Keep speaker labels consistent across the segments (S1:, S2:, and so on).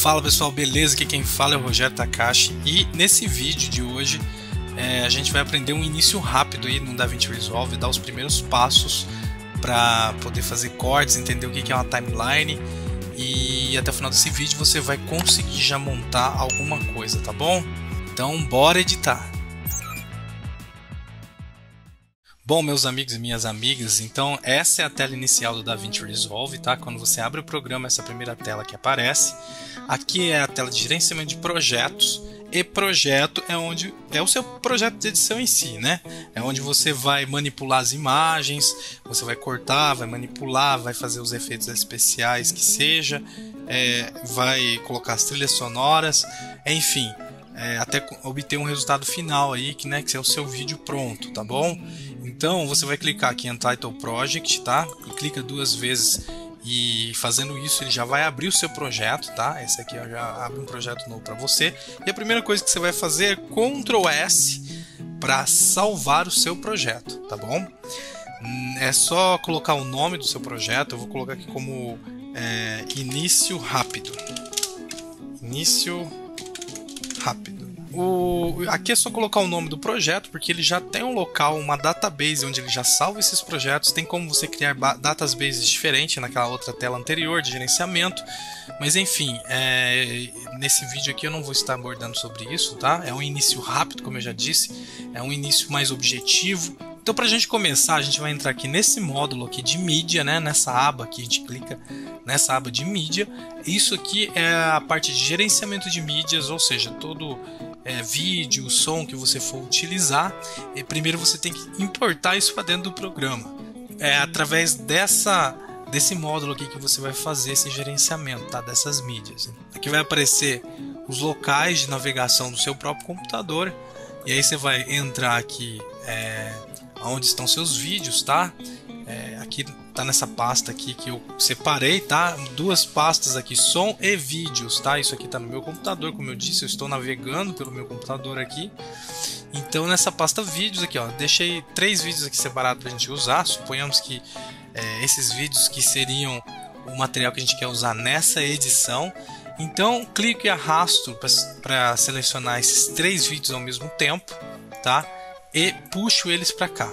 S1: Fala pessoal, beleza? Aqui quem fala é o Rogério Takashi e nesse vídeo de hoje é, a gente vai aprender um início rápido aí no DaVinci Resolve, dar os primeiros passos para poder fazer cortes, entender o que é uma timeline e até o final desse vídeo você vai conseguir já montar alguma coisa, tá bom? Então bora editar! Bom, meus amigos e minhas amigas, então essa é a tela inicial do DaVinci Resolve, tá? Quando você abre o programa, essa é primeira tela que aparece. Aqui é a tela de gerenciamento de projetos e projeto é onde é o seu projeto de edição em si, né? É onde você vai manipular as imagens, você vai cortar, vai manipular, vai fazer os efeitos especiais que seja, é, vai colocar as trilhas sonoras, enfim, é, até obter um resultado final aí que, né, que é o seu vídeo pronto, tá bom? Então você vai clicar aqui em Title Project, tá? clica duas vezes e fazendo isso ele já vai abrir o seu projeto, tá? Esse aqui já abre um projeto novo para você. E a primeira coisa que você vai fazer é Ctrl S para salvar o seu projeto, tá bom? É só colocar o nome do seu projeto. Eu vou colocar aqui como é, início rápido. Início rápido o, aqui é só colocar o nome do projeto, porque ele já tem um local, uma database onde ele já salva esses projetos. Tem como você criar databases diferentes naquela outra tela anterior de gerenciamento. Mas enfim, é, nesse vídeo aqui eu não vou estar abordando sobre isso, tá? É um início rápido, como eu já disse, é um início mais objetivo. Então, para a gente começar, a gente vai entrar aqui nesse módulo aqui de mídia, né? Nessa aba que a gente clica nessa aba de mídia. Isso aqui é a parte de gerenciamento de mídias, ou seja, todo é, vídeo, som que você for utilizar, e é, primeiro você tem que importar isso para dentro do programa. É através dessa desse módulo aqui que você vai fazer esse gerenciamento tá? dessas mídias. Aqui vai aparecer os locais de navegação do seu próprio computador. E aí você vai entrar aqui é, onde estão seus vídeos, tá? É, aqui tá nessa pasta aqui que eu separei, tá? Duas pastas aqui, som e vídeos, tá? Isso aqui tá no meu computador, como eu disse, eu estou navegando pelo meu computador aqui. Então nessa pasta vídeos aqui, ó, deixei três vídeos aqui separados pra gente usar. Suponhamos que é, esses vídeos que seriam o material que a gente quer usar nessa edição. Então clico e arrasto para selecionar esses três vídeos ao mesmo tempo, tá? E puxo eles para cá.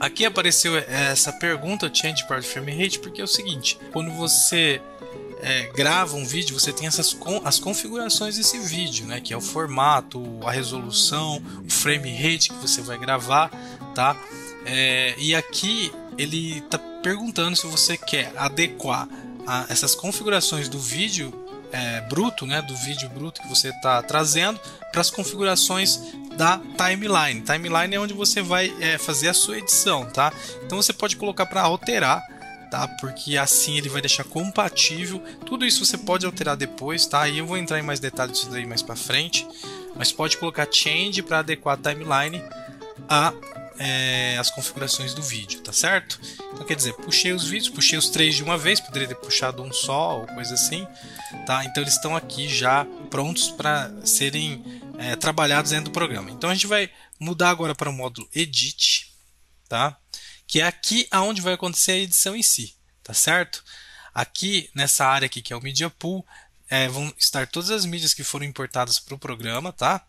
S1: Aqui apareceu essa pergunta, change part frame rate, porque é o seguinte: quando você é, grava um vídeo, você tem essas as configurações desse vídeo, né? Que é o formato, a resolução, o frame rate que você vai gravar, tá? É, e aqui ele está perguntando se você quer adequar a, essas configurações do vídeo é, bruto, né, do vídeo bruto que você está trazendo, para as configurações da timeline. Timeline é onde você vai é, fazer a sua edição, tá? Então você pode colocar para alterar, tá? Porque assim ele vai deixar compatível. Tudo isso você pode alterar depois, tá? E eu vou entrar em mais detalhes disso daí mais para frente. Mas pode colocar change para adequar a timeline a é, as configurações do vídeo, tá certo? Então quer dizer, puxei os vídeos, puxei os três de uma vez, poderia ter puxado um só ou coisa assim, tá? Então eles estão aqui já prontos para serem é, trabalhados dentro do programa. Então a gente vai mudar agora para o módulo Edit, tá? Que é aqui aonde vai acontecer a edição em si, tá certo? Aqui nessa área aqui que é o Media Pool, é, vão estar todas as mídias que foram importadas para o programa, tá?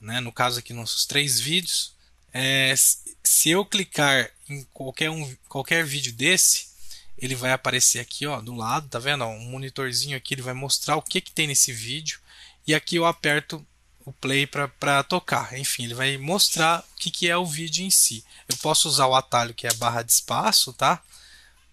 S1: Né? No caso aqui nossos três vídeos. É, se eu clicar em qualquer um, qualquer vídeo desse, ele vai aparecer aqui, ó, do lado, tá vendo? Um monitorzinho aqui, ele vai mostrar o que que tem nesse vídeo. E aqui eu aperto o play para tocar. Enfim, ele vai mostrar o que, que é o vídeo em si. Eu posso usar o atalho que é a barra de espaço, tá?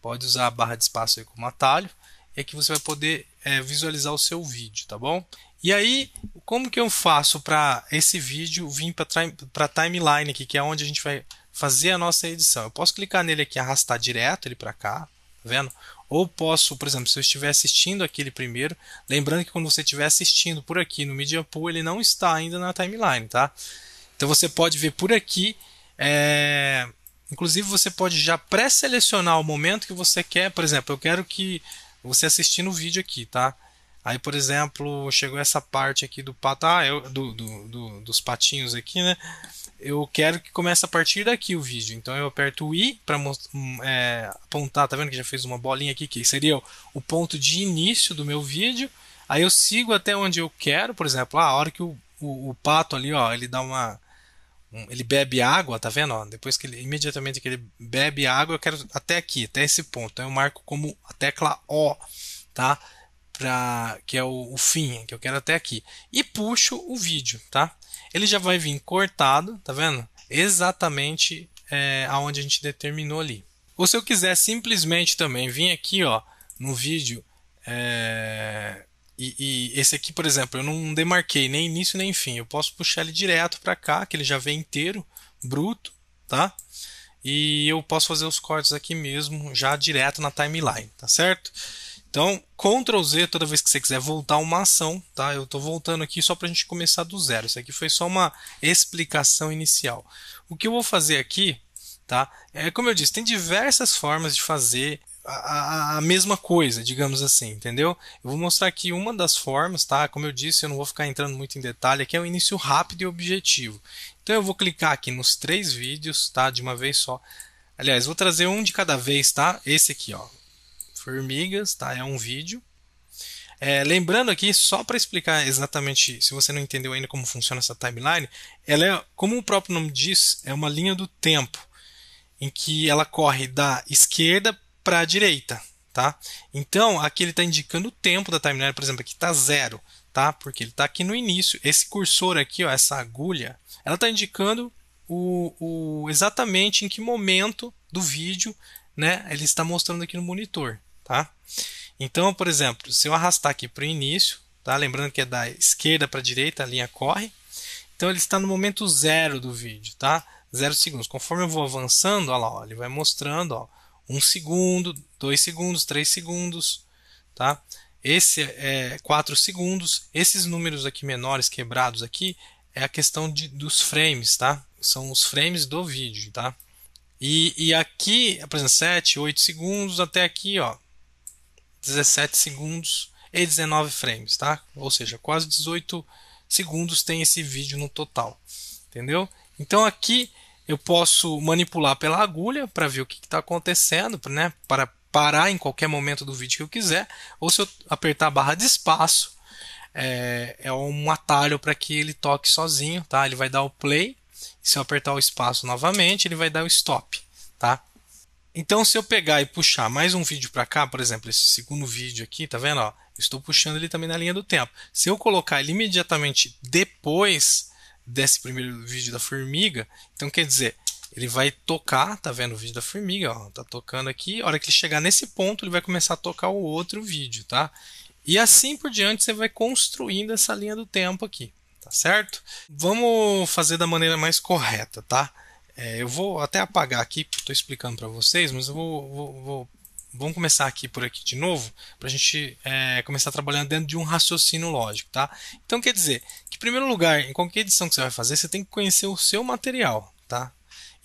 S1: Pode usar a barra de espaço aí como atalho. E aqui você vai poder é, visualizar o seu vídeo, tá bom? E aí, como que eu faço para esse vídeo vir para a timeline aqui, que é onde a gente vai fazer a nossa edição? Eu posso clicar nele aqui, arrastar direto ele para cá, vendo? Ou posso, por exemplo, se eu estiver assistindo aquele primeiro, lembrando que quando você estiver assistindo por aqui no Media Pool, ele não está ainda na timeline, tá? Então você pode ver por aqui. É... Inclusive você pode já pré-selecionar o momento que você quer. Por exemplo, eu quero que você assistindo o vídeo aqui, tá? Aí, por exemplo, chegou essa parte aqui do pato, ah, eu, do, do, do, dos patinhos aqui, né? Eu quero que comece a partir daqui o vídeo. Então eu aperto o I para hum, é, apontar, tá vendo que já fez uma bolinha aqui que seria o ponto de início do meu vídeo. Aí eu sigo até onde eu quero, por exemplo, ah, a hora que o, o, o, pato ali, ó, ele dá uma um, ele bebe água, tá vendo? Ó, depois que ele imediatamente que ele bebe água, eu quero até aqui, até esse ponto. Então, eu marco como a tecla O, tá? para que é o, o fim, que eu quero até aqui, e puxo o vídeo, tá? Ele já vai vir cortado, tá vendo? Exatamente é, aonde a gente determinou ali. Ou se eu quiser simplesmente também vir aqui, ó, no vídeo, é, e, e, esse aqui, por exemplo, eu não demarquei nem início nem fim. Eu posso puxar ele direto para cá, que ele já vem inteiro, bruto, tá? E eu posso fazer os cortes aqui mesmo, já direto na timeline, tá certo? Então, Ctrl Z toda vez que você quiser voltar uma ação, tá? Eu estou voltando aqui só para a gente começar do zero. Isso aqui foi só uma explicação inicial. O que eu vou fazer aqui, tá? É como eu disse, tem diversas formas de fazer a, a, mesma coisa, digamos assim, entendeu? Eu vou mostrar aqui uma das formas, tá? Como eu disse, eu não vou ficar entrando muito em detalhe, aqui é um início rápido e objetivo. Então eu vou clicar aqui nos três vídeos, tá? De uma vez só. Aliás, vou trazer um de cada vez, tá? Esse aqui, ó. Formigas, tá? É um vídeo. É, lembrando aqui, só para explicar exatamente, se você não entendeu ainda como funciona essa timeline, ela é, como o próprio nome diz, é uma linha do tempo em que ela corre da esquerda para a direita, tá? Então, aqui ele está indicando o tempo da timeline, por exemplo, aqui está zero, tá? Porque ele está aqui no início. Esse cursor aqui, ó, essa agulha, ela está indicando o, o, exatamente em que momento do vídeo, né? Ele está mostrando aqui no monitor. Tá? Então, por exemplo, se eu arrastar aqui para o início, tá? lembrando que é da esquerda para a direita, a linha corre, então ele está no momento zero do vídeo, tá? Zero segundos. Conforme eu vou avançando, olha lá, ó, ele vai mostrando, ó, um segundo, dois segundos, três segundos, tá? Esse é 4 segundos. Esses números aqui menores quebrados aqui é a questão de, dos frames, tá? São os frames do vídeo, tá? E, e aqui, por exemplo, 7, 8 segundos até aqui, ó, 17 segundos e 19 frames, tá? Ou seja, quase 18 segundos tem esse vídeo no total, entendeu? Então aqui eu posso manipular pela agulha para ver o que está acontecendo, né? Para parar em qualquer momento do vídeo que eu quiser, ou se eu apertar a barra de espaço, é, é um atalho para que ele toque sozinho, tá? Ele vai dar o play, se eu apertar o espaço novamente, ele vai dar o stop, tá? Então, se eu pegar e puxar mais um vídeo para cá, por exemplo, esse segundo vídeo aqui, tá vendo? Ó, estou puxando ele também na linha do tempo. Se eu colocar ele imediatamente depois desse primeiro vídeo da formiga, então quer dizer, ele vai tocar, tá vendo o vídeo da formiga, ó, tá tocando aqui, a hora que ele chegar nesse ponto, ele vai começar a tocar o outro vídeo, tá? E assim por diante você vai construindo essa linha do tempo aqui, tá certo? Vamos fazer da maneira mais correta, tá? É, eu vou até apagar aqui, estou explicando para vocês, mas eu vou, vou, vou, vamos começar aqui por aqui de novo, para a gente é, começar trabalhando dentro de um raciocínio lógico, tá? Então quer dizer que, em primeiro lugar, em qualquer edição que você vai fazer, você tem que conhecer o seu material, tá?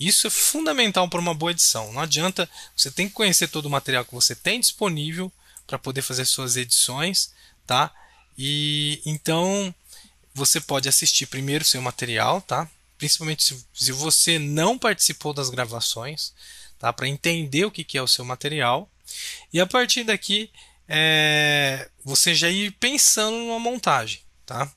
S1: Isso é fundamental para uma boa edição. Não adianta, você tem que conhecer todo o material que você tem disponível para poder fazer suas edições, tá? E então você pode assistir primeiro o seu material, tá? principalmente se, se você não participou das gravações, tá? Para entender o que, que é o seu material. E a partir daqui, é, você já ir pensando numa montagem, tá?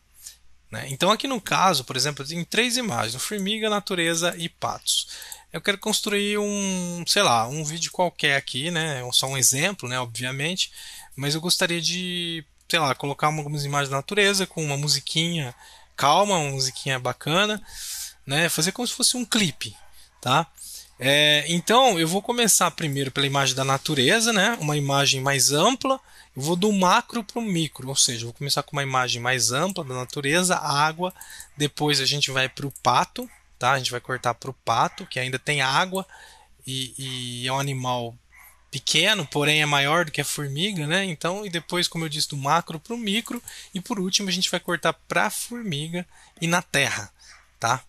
S1: Né? Então aqui no caso, por exemplo, tem três imagens: formiga, natureza e patos. Eu quero construir um, sei lá, um vídeo qualquer aqui, né? Só um exemplo, né? Obviamente, mas eu gostaria de, sei lá, colocar algumas imagens da natureza com uma musiquinha calma, uma musiquinha bacana né? Fazer como se fosse um clipe, tá? É, então eu vou começar primeiro pela imagem da natureza, né? Uma imagem mais ampla. Eu vou do macro para o micro, ou seja, vou começar com uma imagem mais ampla da natureza, água. Depois a gente vai para o pato, tá? A gente vai cortar para o pato, que ainda tem água e, e é um animal pequeno, porém é maior do que a formiga, né? Então, e depois, como eu disse, do macro para o micro, e por último a gente vai cortar para a formiga e na terra, tá?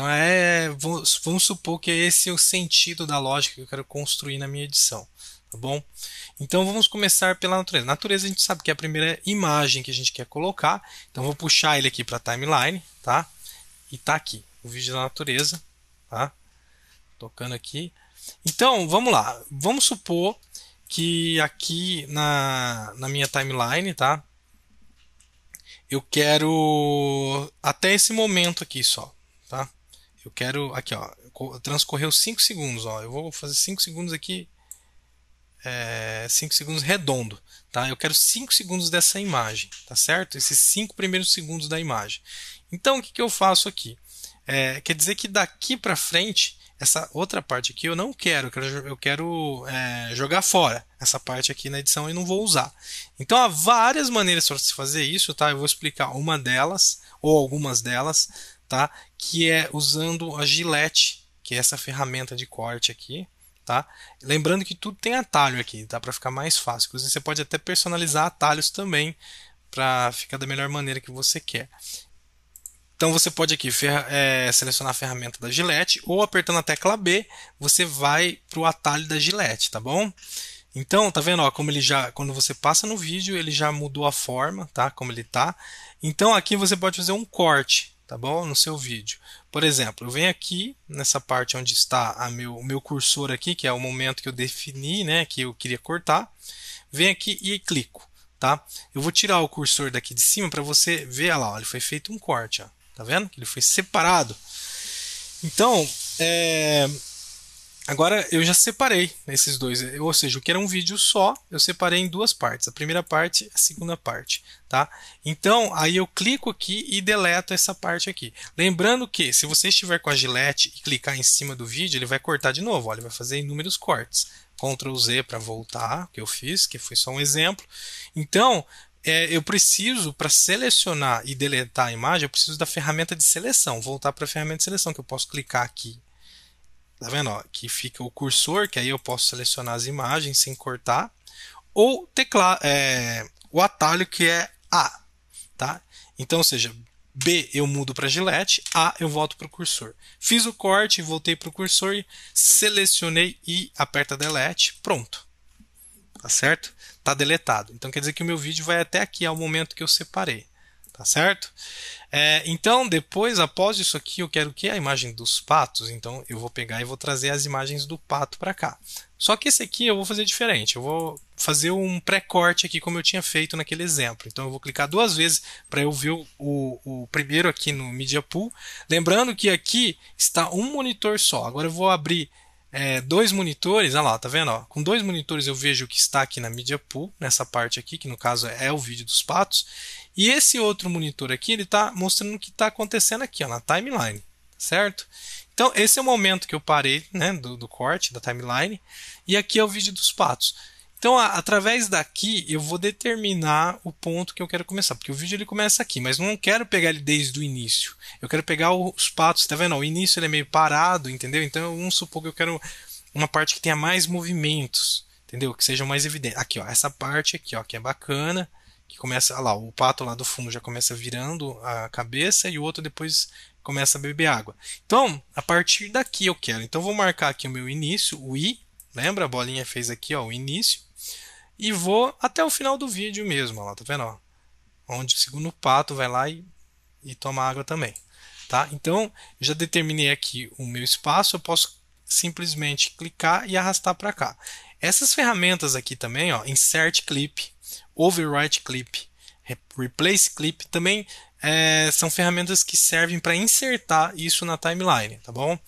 S1: Então é, vamos, supor que esse é o sentido da lógica que eu quero construir na minha edição, tá bom? Então vamos começar pela natureza. Natureza a gente sabe que é a primeira imagem que a gente quer colocar, então vou puxar ele aqui para a timeline, tá? E tá aqui, o vídeo da natureza, tá? Tocando aqui. Então vamos lá, vamos supor que aqui na, na minha timeline, tá? Eu quero até esse momento aqui só, tá? Eu quero. Aqui, ó. Transcorreu 5 segundos, ó. Eu vou fazer 5 segundos aqui. 5 é, segundos redondo, tá? Eu quero 5 segundos dessa imagem, tá certo? Esses 5 primeiros segundos da imagem. Então, o que, que eu faço aqui? É, quer dizer que daqui para frente, essa outra parte aqui eu não quero, eu quero, eu quero é, jogar fora essa parte aqui na edição e não vou usar. Então há várias maneiras para se fazer isso, tá? Eu vou explicar uma delas, ou algumas delas, tá? Que é usando a gilete, que é essa ferramenta de corte aqui, tá? Lembrando que tudo tem atalho aqui, dá Para ficar mais fácil. Inclusive, você pode até personalizar atalhos também para ficar da melhor maneira que você quer. Então você pode aqui é, selecionar a ferramenta da gilete ou apertando a tecla B, você vai para o atalho da gilete, tá bom? Então, tá vendo, ó, como ele já, quando você passa no vídeo, ele já mudou a forma, tá? Como ele tá. Então aqui você pode fazer um corte, tá bom? No seu vídeo. Por exemplo, eu venho aqui nessa parte onde está a meu, o meu cursor aqui, que é o momento que eu defini, né, que eu queria cortar. Venho aqui e clico, tá? Eu vou tirar o cursor daqui de cima para você ver, lá, olha ele foi feito um corte, ó, tá vendo? Ele foi separado. Então, é, Agora eu já separei esses dois, eh, ou seja, o que era um vídeo só, eu separei em duas partes, a primeira parte, a segunda parte, tá? Então, aí eu clico aqui e deleto essa parte aqui. Lembrando que se você estiver com a gilete e clicar em cima do vídeo, ele vai cortar de novo, olha, ele vai fazer inúmeros cortes. Ctrl Z para voltar, que eu fiz, que foi só um exemplo. Então, é, eu preciso, para selecionar e deletar a imagem, eu preciso da ferramenta de seleção, voltar para a ferramenta de seleção, que eu posso clicar aqui Tá vendo? Ó, aqui fica o cursor, que aí eu posso selecionar as imagens sem cortar. Ou tecla, é, o atalho que é A. Tá? Então, ou seja, B eu mudo para gilete, A eu volto para o cursor. Fiz o corte, voltei para o cursor, selecionei e aperta delete, pronto. Tá certo? Tá deletado. Então quer dizer que o meu vídeo vai até aqui, ao momento que eu separei tá certo? É, então, depois, após isso aqui, eu quero que a imagem dos patos, então eu vou pegar e vou trazer as imagens do pato para cá. Só que esse aqui eu vou fazer diferente, eu vou fazer um pré-corte aqui como eu tinha feito naquele exemplo. Então eu vou clicar duas vezes para eu ver o, o, primeiro aqui no Media Pool. Lembrando que aqui está um monitor só. Agora eu vou abrir é, dois monitores, olha lá, tá vendo? Ó, com dois monitores eu vejo o que está aqui na Media Pool, nessa parte aqui, que no caso é o vídeo dos patos. E esse outro monitor aqui, ele está mostrando o que está acontecendo aqui ó, na timeline, certo? Então, esse é o momento que eu parei né, do, do corte, da timeline, e aqui é o vídeo dos patos. Então, a, através daqui, eu vou determinar o ponto que eu quero começar, porque o vídeo ele começa aqui, mas não quero pegar ele desde o início. Eu quero pegar os patos, tá vendo? O início ele é meio parado, entendeu? Então, vamos supor que eu quero uma parte que tenha mais movimentos, entendeu? Que sejam mais evidentes. Aqui, ó, essa parte aqui, ó, que é bacana que começa, ah lá, o pato lá do fundo já começa virando a cabeça e o outro depois começa a beber água. Então, a partir daqui eu quero. Então, vou marcar aqui o meu início, o i, lembra? A bolinha fez aqui, ó, o início. E vou até o final do vídeo mesmo, ó lá, tá vendo? Ó, onde segundo pato vai lá e, e toma água também. Tá? Então, já determinei aqui o meu espaço, eu posso simplesmente clicar e arrastar para cá. Essas ferramentas aqui também, ó, Insert Clip, overwrite clip, replace clip, também é, são ferramentas que servem para insertar isso na timeline, tá bom?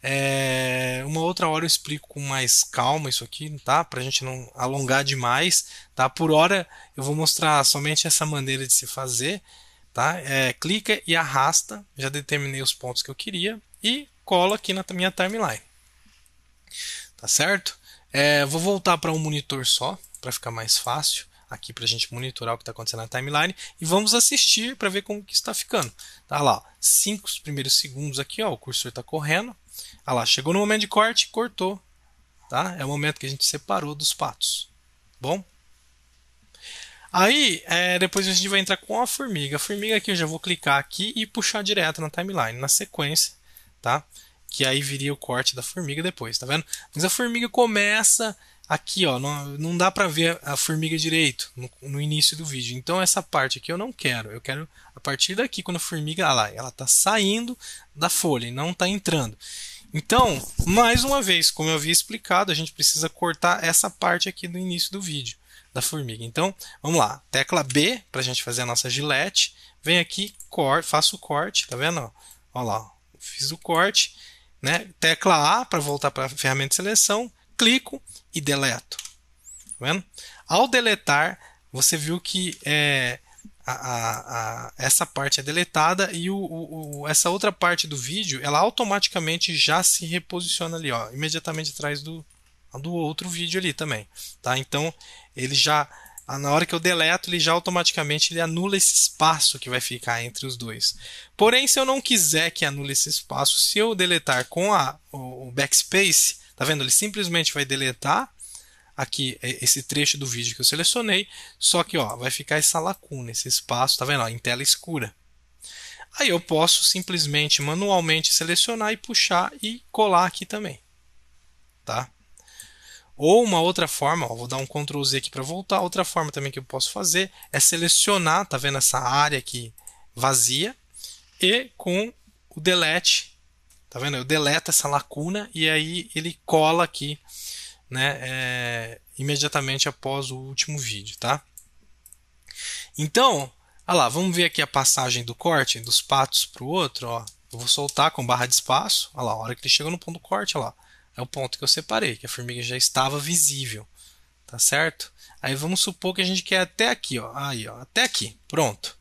S1: É, uma outra hora eu explico com mais calma isso aqui, tá? Para a gente não alongar demais, tá? Por hora eu vou mostrar somente essa maneira de se fazer, tá? É, clica e arrasta, já determinei os pontos que eu queria e cola aqui na minha timeline, tá certo? É, vou voltar para um monitor só, para ficar mais fácil aqui para a gente monitorar o que está acontecendo na timeline e vamos assistir para ver como que está ficando. Tá lá, 5 primeiros segundos aqui, ó, o cursor está correndo. Ah lá, chegou no momento de corte, cortou. Tá? É o momento que a gente separou dos patos. Tá bom? Aí, é, depois a gente vai entrar com a formiga. A formiga aqui eu já vou clicar aqui e puxar direto na timeline, na sequência, tá? Que aí viria o corte da formiga depois, tá vendo? Mas a formiga começa aqui, ó, não, não dá para ver a formiga direito no, no, início do vídeo. Então essa parte aqui eu não quero. Eu quero a partir daqui quando a formiga, ah lá, ela tá saindo da folha e não tá entrando. Então, mais uma vez, como eu havia explicado, a gente precisa cortar essa parte aqui do início do vídeo da formiga. Então, vamos lá. Tecla B para a gente fazer a nossa gilete. Vem aqui, corte, faço o corte, tá vendo? Olha lá, fiz o corte. Né? Tecla A para voltar para a ferramenta de seleção clico e deleto. Tá vendo? Ao deletar, você viu que é, a, a, a, essa parte é deletada e o, o, o, essa outra parte do vídeo ela automaticamente já se reposiciona ali, ó, imediatamente atrás do, do outro vídeo ali também. Tá? Então ele já na hora que eu deleto, ele já automaticamente ele anula esse espaço que vai ficar entre os dois. Porém, se eu não quiser que anule esse espaço, se eu deletar com a, o, o backspace, Tá vendo? Ele simplesmente vai deletar aqui esse trecho do vídeo que eu selecionei, só que ó, vai ficar essa lacuna, esse espaço, tá vendo? Ó, em tela escura. Aí eu posso simplesmente manualmente selecionar e puxar e colar aqui também, tá? Ou uma outra forma, ó, vou dar um Ctrl Z aqui para voltar. Outra forma também que eu posso fazer é selecionar, tá vendo essa área aqui vazia e com o delete Tá vendo? Eu deleto essa lacuna e aí ele cola aqui, né? É, imediatamente após o último vídeo, tá? Então, olha lá, vamos ver aqui a passagem do corte dos patos para o outro, ó. Eu vou soltar com barra de espaço. Olha lá, a hora que ele chega no ponto do corte, olha lá. É o ponto que eu separei, que a formiga já estava visível. Tá certo? Aí vamos supor que a gente quer até aqui, ó. Aí, ó, até aqui. Pronto.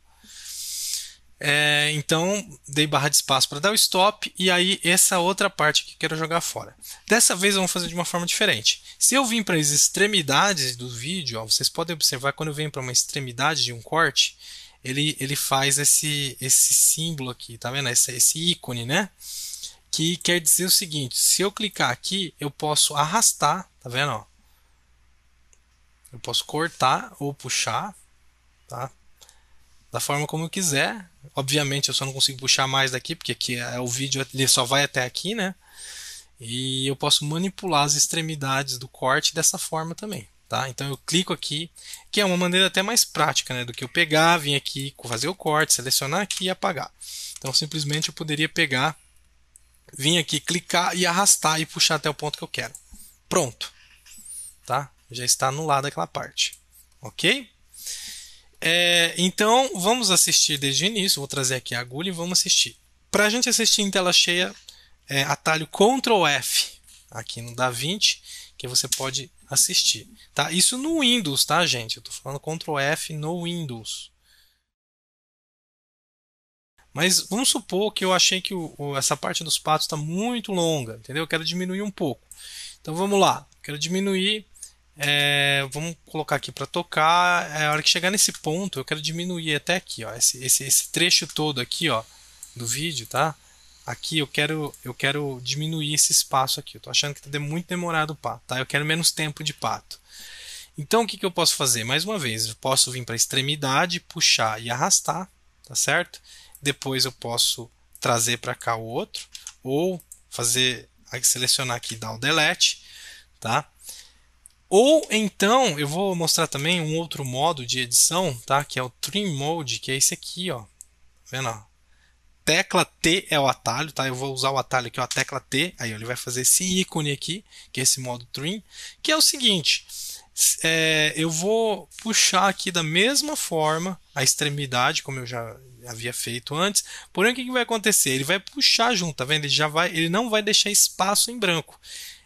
S1: É, então, dei barra de espaço para dar o stop e aí essa outra parte que quero jogar fora. Dessa vez vamos fazer de uma forma diferente. Se eu vim para as extremidades do vídeo, ó, vocês podem observar quando eu venho para uma extremidade de um corte, ele, ele faz esse, esse símbolo aqui, tá vendo? Esse, esse ícone, né? Que quer dizer o seguinte: se eu clicar aqui, eu posso arrastar, tá vendo? Ó? Eu posso cortar ou puxar, tá? da forma como eu quiser. Obviamente eu só não consigo puxar mais daqui, porque aqui é o vídeo ele só vai até aqui, né? E eu posso manipular as extremidades do corte dessa forma também, tá? Então eu clico aqui, que é uma maneira até mais prática, né, do que eu pegar, vir aqui, fazer o corte, selecionar aqui e apagar. Então simplesmente eu poderia pegar, vir aqui, clicar e arrastar e puxar até o ponto que eu quero. Pronto. Tá? Já está anulada aquela parte. OK? É, então, vamos assistir desde o início. Vou trazer aqui a agulha e vamos assistir. Para a gente assistir em tela cheia, é, atalho Ctrl F aqui no 20, que você pode assistir. Tá? Isso no Windows, tá, gente? Eu estou falando Ctrl F no Windows. Mas vamos supor que eu achei que o, o, essa parte dos patos está muito longa, entendeu? Eu quero diminuir um pouco. Então vamos lá, quero diminuir é, vamos colocar aqui para tocar. É, a hora que chegar nesse ponto, eu quero diminuir até aqui, ó, esse, esse, esse trecho todo aqui, ó, do vídeo, tá? Aqui eu quero eu quero diminuir esse espaço aqui. Eu tô achando que tá muito demorado o pato, tá? Eu quero menos tempo de pato. Então o que, que eu posso fazer? Mais uma vez, eu posso vir para a extremidade, puxar e arrastar, tá certo? Depois eu posso trazer para cá o outro ou fazer selecionar aqui dar o delete, tá? Ou então, eu vou mostrar também um outro modo de edição, tá? Que é o Trim Mode, que é esse aqui, ó. Tá vendo, ó? Tecla T é o atalho, tá? Eu vou usar o atalho aqui, ó, a tecla T. Aí ele vai fazer esse ícone aqui, que é esse modo Trim, que é o seguinte. É, eu vou puxar aqui da mesma forma a extremidade, como eu já havia feito antes. Porém, o que, que vai acontecer? Ele vai puxar junto, tá vendo? Ele já vai, ele não vai deixar espaço em branco.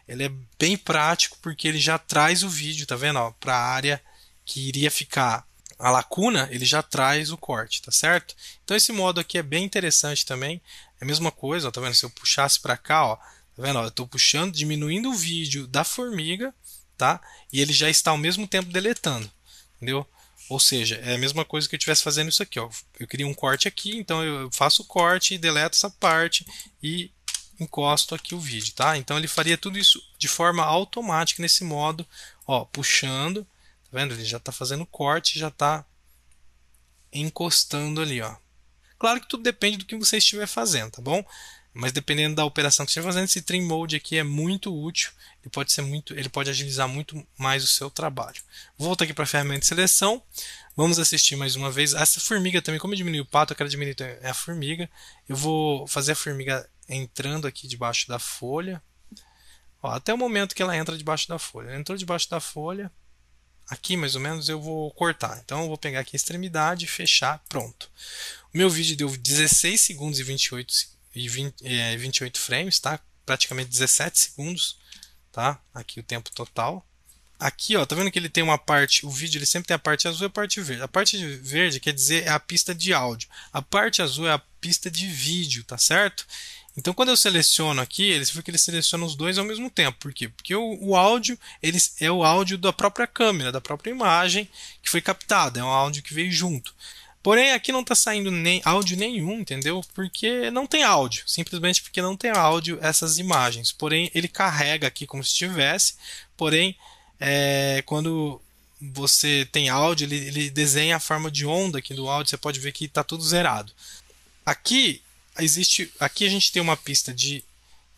S1: Ele é bem prático porque ele já traz o vídeo, tá vendo? Para a área que iria ficar a lacuna, ele já traz o corte, tá certo? Então esse modo aqui é bem interessante também. É a mesma coisa, ó, tá vendo? Se eu puxasse para cá, ó, tá vendo? Ó, eu estou puxando, diminuindo o vídeo da formiga, tá? E ele já está ao mesmo tempo deletando, entendeu? Ou seja, é a mesma coisa que eu estivesse fazendo isso aqui. Ó. Eu queria um corte aqui, então eu faço o corte, deleto essa parte e encosto aqui o vídeo, tá? Então ele faria tudo isso de forma automática nesse modo, ó, puxando, tá vendo? Ele já está fazendo corte, já está encostando ali, ó. Claro que tudo depende do que você estiver fazendo, tá bom? Mas dependendo da operação que você está fazendo, esse trim mode aqui é muito útil. Ele pode ser muito, ele pode agilizar muito mais o seu trabalho. Volto aqui para a ferramenta de seleção. Vamos assistir mais uma vez. Essa formiga também, como eu diminui o pato, eu quero diminuir é a formiga. Eu vou fazer a formiga entrando aqui debaixo da folha. Ó, até o momento que ela entra debaixo da folha. Ela entrou debaixo da folha. Aqui, mais ou menos, eu vou cortar. Então, eu vou pegar aqui a extremidade, fechar, pronto. O meu vídeo deu 16 segundos e 28 segundos e 20, é, 28 frames, tá? Praticamente 17 segundos, tá? Aqui o tempo total. Aqui, ó, tá vendo que ele tem uma parte, o vídeo ele sempre tem a parte azul e a parte verde. A parte verde quer dizer é a pista de áudio. A parte azul é a pista de vídeo, tá certo? Então, quando eu seleciono aqui, eles viram que ele seleciona os dois ao mesmo tempo. Por quê? Porque o, o áudio ele é o áudio da própria câmera, da própria imagem que foi captada, é um áudio que veio junto. Porém, aqui não está saindo nem áudio nenhum, entendeu? Porque não tem áudio, simplesmente porque não tem áudio essas imagens. Porém, ele carrega aqui como se tivesse, porém, é, quando você tem áudio, ele, ele, desenha a forma de onda aqui do áudio, você pode ver que está tudo zerado. Aqui existe, aqui a gente tem uma pista de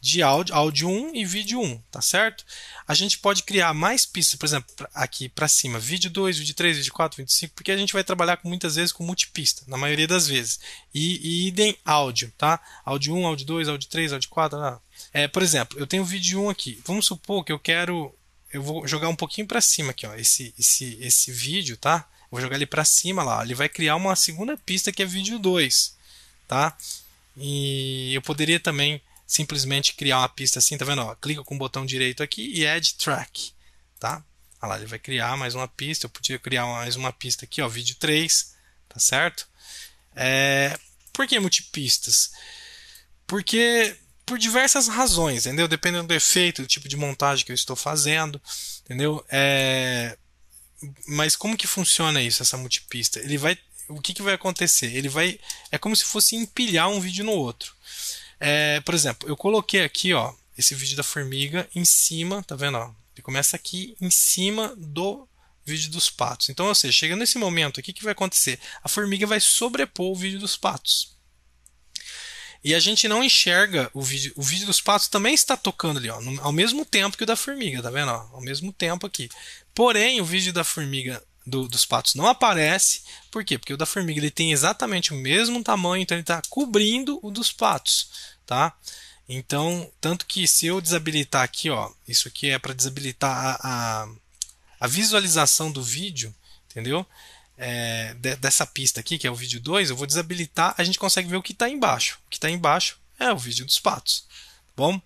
S1: de áudio, áudio 1 e vídeo 1, tá certo? A gente pode criar mais pistas, por exemplo, aqui para cima, vídeo 2, vídeo 3, vídeo 4, vídeo 5, porque a gente vai trabalhar com, muitas vezes com multipista, na maioria das vezes. E, idem áudio, tá? Áudio 1, áudio 2, áudio 3, áudio 4. Tá? É, por exemplo, eu tenho vídeo 1 aqui. Vamos supor que eu quero. Eu vou jogar um pouquinho para cima aqui, ó, esse, esse, esse vídeo, tá? vou jogar ele para cima lá. Ele vai criar uma segunda pista que é vídeo 2, tá? E eu poderia também simplesmente criar uma pista assim, tá vendo? Ó, clica com o botão direito aqui e add track, tá? Olha lá, ele vai criar mais uma pista, eu podia criar mais uma pista aqui, ó, vídeo 3, tá certo? É, por que multipistas? Porque por diversas razões, entendeu? Dependendo do efeito, do tipo de montagem que eu estou fazendo, entendeu? É, mas como que funciona isso, essa multipista? Ele vai, o que, que vai acontecer? Ele vai, é como se fosse empilhar um vídeo no outro. É, por exemplo, eu coloquei aqui, ó, esse vídeo da formiga em cima, tá vendo? Ó, ele começa aqui em cima do vídeo dos patos. Então, ou seja, chega nesse momento, o que, que vai acontecer? A formiga vai sobrepor o vídeo dos patos. E a gente não enxerga o vídeo. O vídeo dos patos também está tocando ali, ó, no, ao mesmo tempo que o da formiga, tá vendo? Ó, ao mesmo tempo aqui. Porém, o vídeo da formiga do, dos patos não aparece. Por quê? Porque o da formiga ele tem exatamente o mesmo tamanho, então ele está cobrindo o dos patos, tá? Então, tanto que se eu desabilitar aqui, ó, isso aqui é para desabilitar a, a, a, visualização do vídeo, entendeu? É, de, dessa pista aqui, que é o vídeo 2, eu vou desabilitar, a gente consegue ver o que está embaixo. O que está embaixo é o vídeo dos patos, tá bom?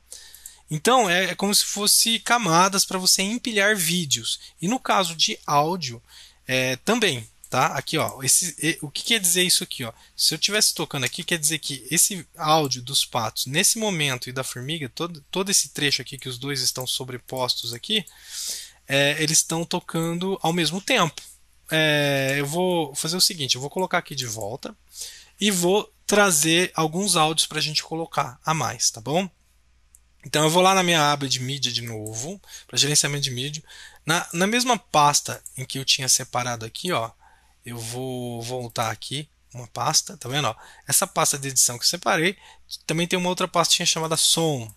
S1: Então é, é como se fosse camadas para você empilhar vídeos. E no caso de áudio, é, também, tá? Aqui, ó, esse, o que quer dizer isso aqui, ó? Se eu estivesse tocando aqui, quer dizer que esse áudio dos patos, nesse momento, e da formiga, todo, todo esse trecho aqui que os dois estão sobrepostos aqui, é, eles estão tocando ao mesmo tempo. É, eu vou fazer o seguinte, eu vou colocar aqui de volta e vou trazer alguns áudios para a gente colocar a mais, tá bom? Então eu vou lá na minha aba de mídia de novo, para gerenciamento de mídia. Na, na mesma pasta em que eu tinha separado aqui, ó, eu vou voltar aqui uma pasta, tá vendo? Ó, essa pasta de edição que eu separei, também tem uma outra pastinha chamada som.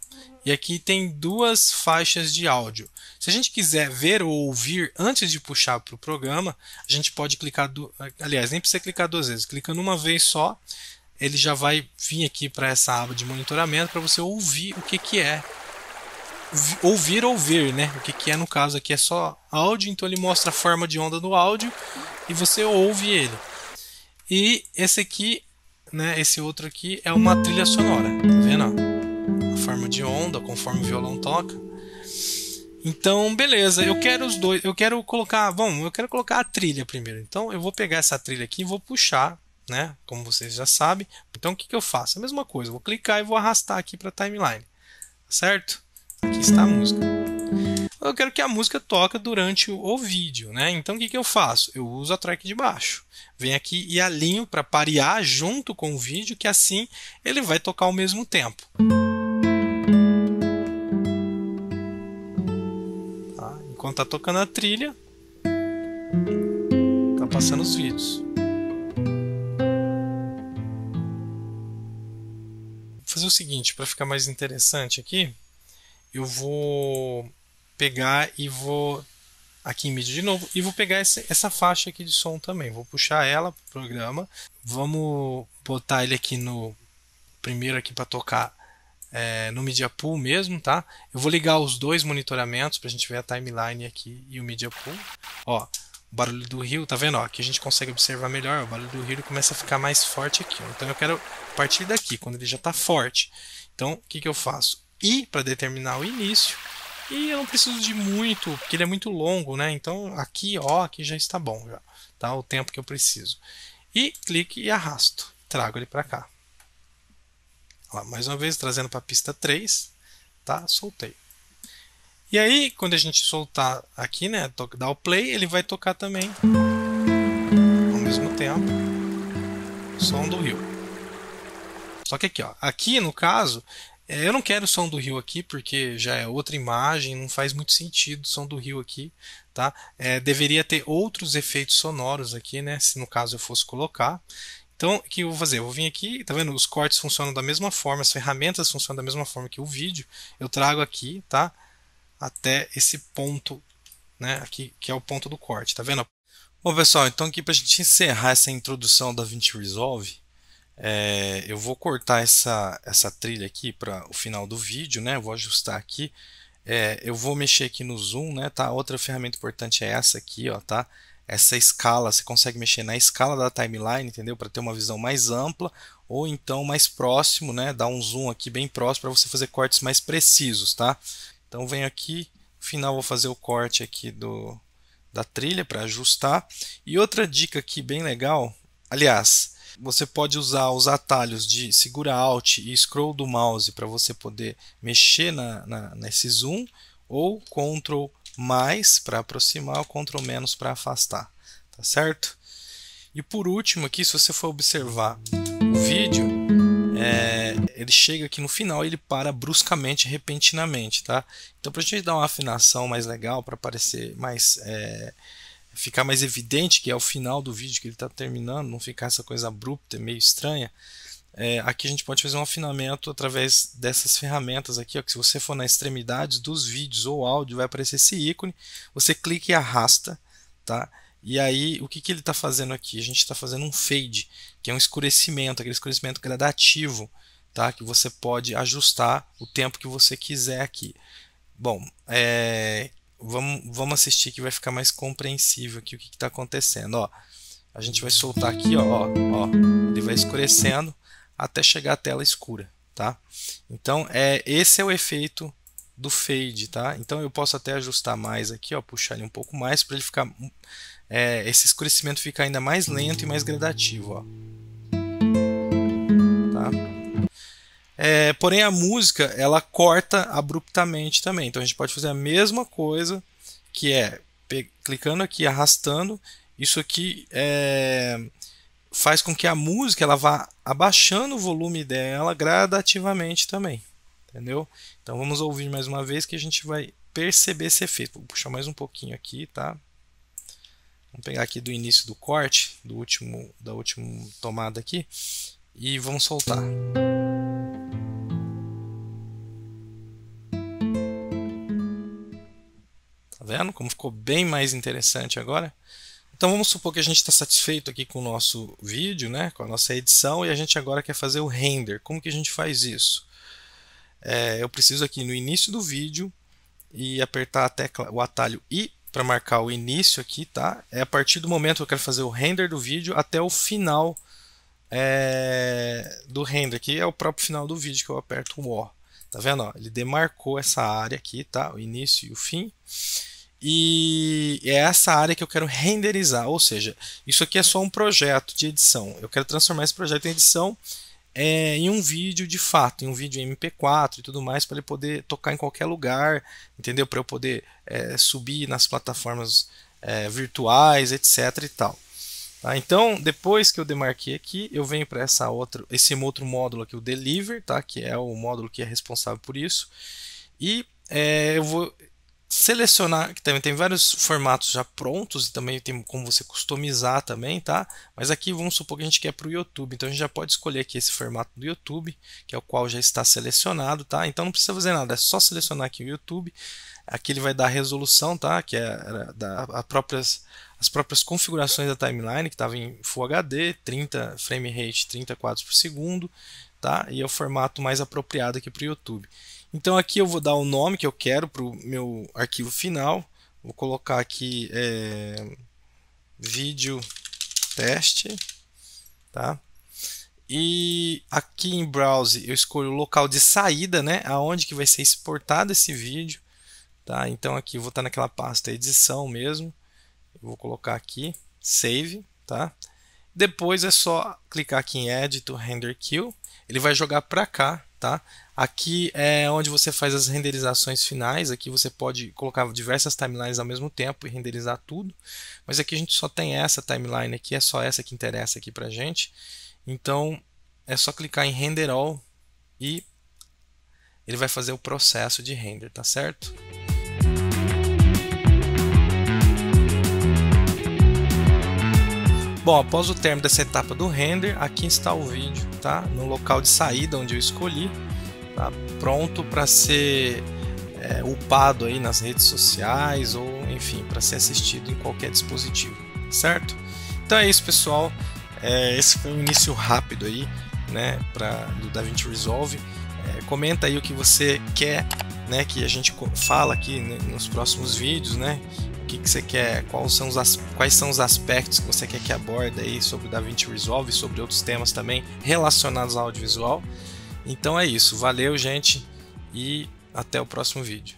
S1: E aqui tem duas faixas de áudio. Se a gente quiser ver ou ouvir antes de puxar para o programa, a gente pode clicar, do, aliás, nem precisa clicar duas vezes, clicando uma vez só, ele já vai vir aqui para essa aba de monitoramento para você ouvir o que, que é. Ouvir, ouvir, né? O que, que é no caso aqui é só áudio, então ele mostra a forma de onda do áudio e você ouve ele. E esse aqui, né? Esse outro aqui é uma trilha sonora, tá vendo? A forma de onda, conforme o violão toca. Então, beleza, eu quero os dois, eu quero colocar, bom, eu quero colocar a trilha primeiro. Então, eu vou pegar essa trilha aqui e vou puxar né? Como vocês já sabem. Então o que, que eu faço? A mesma coisa, vou clicar e vou arrastar aqui para a timeline, tá certo? Aqui está a música. Eu quero que a música toque durante o vídeo, né? Então o que, que eu faço? Eu uso a track de baixo. Venho aqui e alinho para parear junto com o vídeo, que assim ele vai tocar ao mesmo tempo. Tá? Enquanto está tocando a trilha, está passando os vídeos. fazer o seguinte, para ficar mais interessante aqui, eu vou pegar e vou aqui em mídia de novo e vou pegar essa, essa faixa aqui de som também. Vou puxar ela para o programa. Vamos botar ele aqui no primeiro aqui para tocar é, no Media Pool mesmo, tá? Eu vou ligar os dois monitoramentos para a gente ver a timeline aqui e o Media Pool. Ó, barulho do rio, tá vendo? Ó, aqui a gente consegue observar melhor, o barulho do rio começa a ficar mais forte aqui. Ó. Então eu quero partir daqui, quando ele já está forte. Então o que, que eu faço? I para determinar o início, e eu não preciso de muito, porque ele é muito longo, né? Então aqui, ó, aqui já está bom, já tá o tempo que eu preciso. E clique e arrasto, trago ele para cá. Ó, mais uma vez, trazendo para a pista 3, tá? Soltei. E aí, quando a gente soltar aqui, né, dar o play, ele vai tocar também ao mesmo tempo o som do rio. Só que aqui, ó, aqui no caso, é, eu não quero o som do rio aqui porque já é outra imagem, não faz muito sentido o som do rio aqui, tá? É, deveria ter outros efeitos sonoros aqui, né, se no caso eu fosse colocar. Então, o que eu vou fazer? Eu vou vir aqui, tá vendo? Os cortes funcionam da mesma forma, as ferramentas funcionam da mesma forma que o vídeo. Eu trago aqui, tá? até esse ponto, né, aqui, que é o ponto do corte, tá vendo? Bom, pessoal, então aqui para a gente encerrar essa introdução da Vinci Resolve, é, eu vou cortar essa, essa trilha aqui para o final do vídeo, né, vou ajustar aqui, é, eu vou mexer aqui no zoom, né, tá? Outra ferramenta importante é essa aqui, ó, tá? Essa escala, você consegue mexer na escala da timeline, entendeu? Para ter uma visão mais ampla ou então mais próximo, né? Dar um zoom aqui bem próximo para você fazer cortes mais precisos, tá? Então venho aqui, no final vou fazer o corte aqui do, da trilha para ajustar. E outra dica aqui bem legal, aliás, você pode usar os atalhos de segura Alt e scroll do mouse para você poder mexer na, na, nesse zoom, ou Ctrl mais para aproximar, ou Ctrl menos para afastar, tá certo? E por último aqui, se você for observar o vídeo, é, ele chega aqui no final ele para bruscamente, repentinamente, tá? Então para a gente dar uma afinação mais legal, para parecer mais... É, ficar mais evidente que é o final do vídeo que ele está terminando, não ficar essa coisa abrupta, meio estranha, é, aqui a gente pode fazer um afinamento através dessas ferramentas aqui, ó, que se você for na extremidade dos vídeos ou áudio, vai aparecer esse ícone, você clica e arrasta, tá? E aí, o que, que ele está fazendo aqui? A gente está fazendo um fade, que é um escurecimento, aquele escurecimento gradativo, tá? que você pode ajustar o tempo que você quiser aqui. Bom, é, vamos, vamos assistir que vai ficar mais compreensível aqui o que está acontecendo. Ó, a gente vai soltar aqui, ó, ó, ele vai escurecendo até chegar à tela escura. Tá? Então, é, esse é o efeito do fade. Tá? Então, eu posso até ajustar mais aqui, ó, puxar ele um pouco mais para ele ficar é, esse escurecimento fica ainda mais lento e mais gradativo. Ó. Tá? É, porém, a música ela corta abruptamente também. Então, a gente pode fazer a mesma coisa, que é clicando aqui, arrastando. Isso aqui é, faz com que a música ela vá abaixando o volume dela gradativamente também. Entendeu? Então, vamos ouvir mais uma vez que a gente vai perceber esse efeito. Vou puxar mais um pouquinho aqui, tá? Vamos pegar aqui do início do corte, do último, da última tomada aqui, e vamos soltar. Tá vendo como ficou bem mais interessante agora? Então vamos supor que a gente está satisfeito aqui com o nosso vídeo, né, com a nossa edição, e a gente agora quer fazer o render. Como que a gente faz isso? É, eu preciso aqui no início do vídeo e apertar a tecla, o atalho I para marcar o início aqui, tá? É a partir do momento que eu quero fazer o render do vídeo até o final é, do render, que é o próprio final do vídeo que eu aperto o O. Tá vendo? Ó, ele demarcou essa área aqui, tá? O início e o fim. E é essa área que eu quero renderizar, ou seja, isso aqui é só um projeto de edição. Eu quero transformar esse projeto em edição é, em um vídeo de fato, em um vídeo MP4 e tudo mais, para ele poder tocar em qualquer lugar, entendeu? Para eu poder é, subir nas plataformas é, virtuais, etc e tal. Tá? Então, depois que eu demarquei aqui, eu venho para essa esse outro módulo aqui, o Deliver, tá? Que é o módulo que é responsável por isso. E é, eu vou selecionar, que também tem vários formatos já prontos e também tem como você customizar também, tá? Mas aqui vamos supor que a gente quer para o YouTube, então a gente já pode escolher aqui esse formato do YouTube, que é o qual já está selecionado, tá? Então não precisa fazer nada, é só selecionar aqui o YouTube, aqui ele vai dar a resolução, tá? Que é da, a próprias, as próprias configurações da timeline, que estava em Full HD, 30 frame rate, 30 quadros por segundo, tá? E é o formato mais apropriado aqui para o YouTube. Então aqui eu vou dar o nome que eu quero para o meu arquivo final. Vou colocar aqui é, vídeo teste, tá? E aqui em browse eu escolho o local de saída, né? Aonde que vai ser exportado esse vídeo, tá? Então aqui eu vou estar naquela pasta edição mesmo. Eu vou colocar aqui save, tá? Depois é só clicar aqui em edit render queue. Ele vai jogar para cá tá? Aqui é onde você faz as renderizações finais, aqui você pode colocar diversas timelines ao mesmo tempo e renderizar tudo, mas aqui a gente só tem essa timeline aqui, é só essa que interessa aqui pra gente, então é só clicar em Render All e ele vai fazer o processo de render, tá certo? Bom, após o término dessa etapa do render, aqui está o vídeo, tá? No local de saída onde eu escolhi, tá? Pronto para ser é, upado aí nas redes sociais ou, enfim, para ser assistido em qualquer dispositivo, certo? Então é isso, pessoal. É, esse foi um início rápido aí, né, para do DaVinci Resolve. É, comenta aí o que você quer né, que a gente fala aqui né, nos próximos vídeos, né? que, que você quer, quais são, os, quais são os aspectos que você quer que aborde aí sobre o DaVinci Resolve, sobre outros temas também relacionados ao audiovisual. Então é isso, valeu gente e até o próximo vídeo.